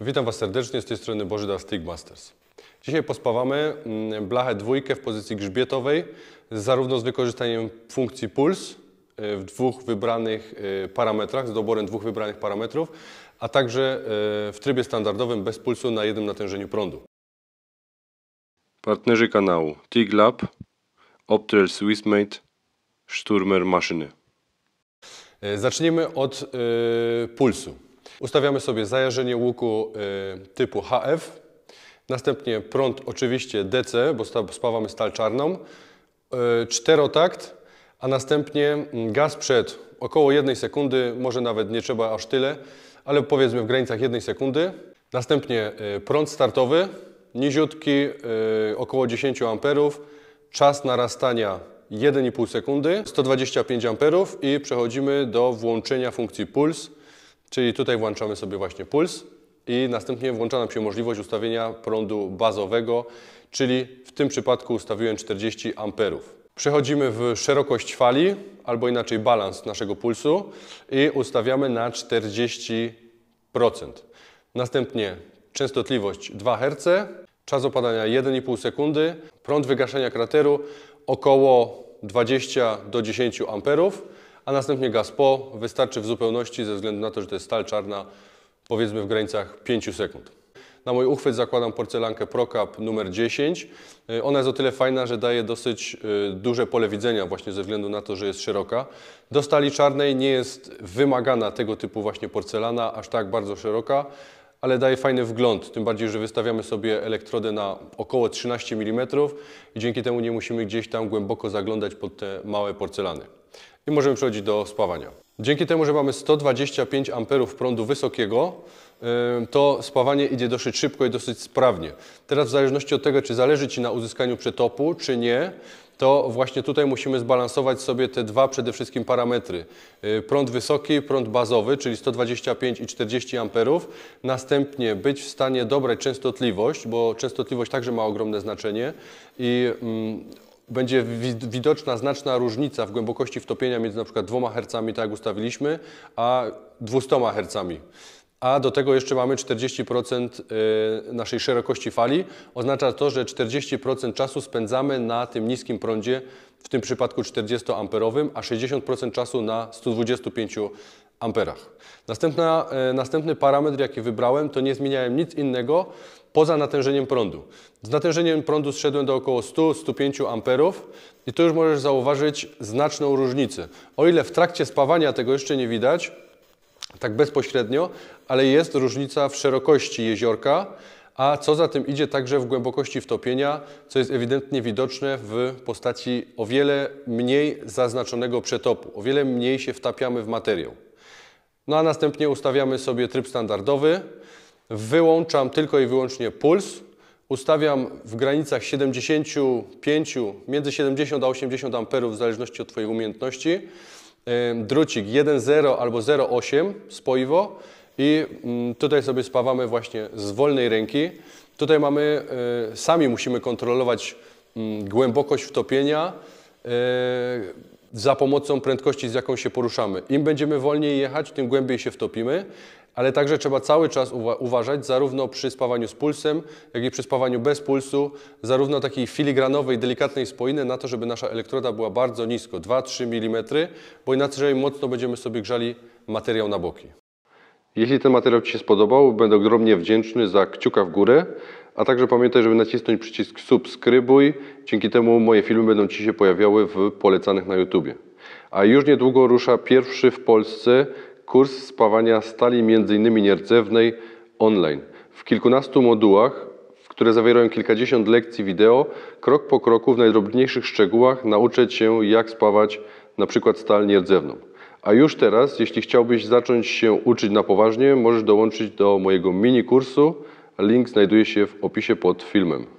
Witam Was serdecznie z tej strony Bożydar Stigmasters. Dzisiaj pospawamy mm, blachę dwójkę w pozycji grzbietowej, zarówno z wykorzystaniem funkcji puls y, w dwóch wybranych y, parametrach, z doborem dwóch wybranych parametrów, a także y, w trybie standardowym bez pulsu na jednym natężeniu prądu. Partnerzy kanału TIGLAB, Optel, Swissmate, Sturmer Maszyny. Zaczniemy od y, pulsu. Ustawiamy sobie zajarzenie łuku y, typu HF, następnie prąd oczywiście DC, bo spawamy stal czarną, y, czterotakt, a następnie mm, gaz przed około jednej sekundy, może nawet nie trzeba aż tyle, ale powiedzmy w granicach jednej sekundy. Następnie y, prąd startowy, niziutki, około 10 A, czas narastania 1,5 sekundy, 125 A i przechodzimy do włączenia funkcji puls Czyli tutaj włączamy sobie właśnie puls i następnie włącza nam się możliwość ustawienia prądu bazowego, czyli w tym przypadku ustawiłem 40 amperów. Przechodzimy w szerokość fali, albo inaczej balans naszego pulsu i ustawiamy na 40%. Następnie częstotliwość 2 Hz, czas opadania 1,5 sekundy, prąd wygaszenia krateru około 20 do 10 amperów a następnie gaz po. Wystarczy w zupełności ze względu na to, że to jest stal czarna, powiedzmy w granicach 5 sekund. Na mój uchwyt zakładam porcelankę ProCap numer 10. Y, ona jest o tyle fajna, że daje dosyć y, duże pole widzenia właśnie ze względu na to, że jest szeroka. Do stali czarnej nie jest wymagana tego typu właśnie porcelana, aż tak bardzo szeroka, ale daje fajny wgląd, tym bardziej, że wystawiamy sobie elektrodę na około 13 mm i dzięki temu nie musimy gdzieś tam głęboko zaglądać pod te małe porcelany i możemy przechodzić do spawania. Dzięki temu, że mamy 125 amperów prądu wysokiego, to spawanie idzie dosyć szybko i dosyć sprawnie. Teraz w zależności od tego, czy zależy Ci na uzyskaniu przetopu, czy nie, to właśnie tutaj musimy zbalansować sobie te dwa przede wszystkim parametry. Y, prąd wysoki, prąd bazowy, czyli 125 i 40 amperów. Następnie być w stanie dobrać częstotliwość, bo częstotliwość także ma ogromne znaczenie i mm, będzie widoczna znaczna różnica w głębokości wtopienia między na przykład 2 Hz, tak jak ustawiliśmy, a 200 Hz. A do tego jeszcze mamy 40% y, naszej szerokości fali. Oznacza to, że 40% czasu spędzamy na tym niskim prądzie, w tym przypadku 40 amperowym, a 60% czasu na 125 amperach. Następna, e, następny parametr, jaki wybrałem, to nie zmieniałem nic innego poza natężeniem prądu. Z natężeniem prądu zszedłem do około 100-105 amperów i tu już możesz zauważyć znaczną różnicę. O ile w trakcie spawania tego jeszcze nie widać, tak bezpośrednio, ale jest różnica w szerokości jeziorka, a co za tym idzie także w głębokości wtopienia, co jest ewidentnie widoczne w postaci o wiele mniej zaznaczonego przetopu, o wiele mniej się wtapiamy w materiał. No a następnie ustawiamy sobie tryb standardowy. Wyłączam tylko i wyłącznie puls. Ustawiam w granicach 75, między 70 a 80 amperów w zależności od Twojej umiejętności. Drucik 1,0 albo 0,8 spoiwo i mm, tutaj sobie spawamy właśnie z wolnej ręki. Tutaj mamy, y, sami musimy kontrolować mm, głębokość wtopienia, y, za pomocą prędkości, z jaką się poruszamy. Im będziemy wolniej jechać, tym głębiej się wtopimy, ale także trzeba cały czas uwa uważać zarówno przy spawaniu z pulsem, jak i przy spawaniu bez pulsu, zarówno takiej filigranowej, delikatnej spoiny na to, żeby nasza elektroda była bardzo nisko, 2-3 mm, bo inaczej mocno będziemy sobie grzali materiał na boki. Jeśli ten materiał Ci się spodobał, będę ogromnie wdzięczny za kciuka w górę, a także pamiętaj, żeby nacisnąć przycisk subskrybuj. Dzięki temu moje filmy będą Ci się pojawiały w polecanych na YouTubie. A już niedługo rusza pierwszy w Polsce kurs spawania stali m.in. nierdzewnej online. W kilkunastu modułach, które zawierają kilkadziesiąt lekcji wideo, krok po kroku w najdrobniejszych szczegółach nauczę Cię jak spawać na przykład stal nierdzewną. A już teraz, jeśli chciałbyś zacząć się uczyć na poważnie, możesz dołączyć do mojego mini kursu Link znajduje się w opisie pod filmem.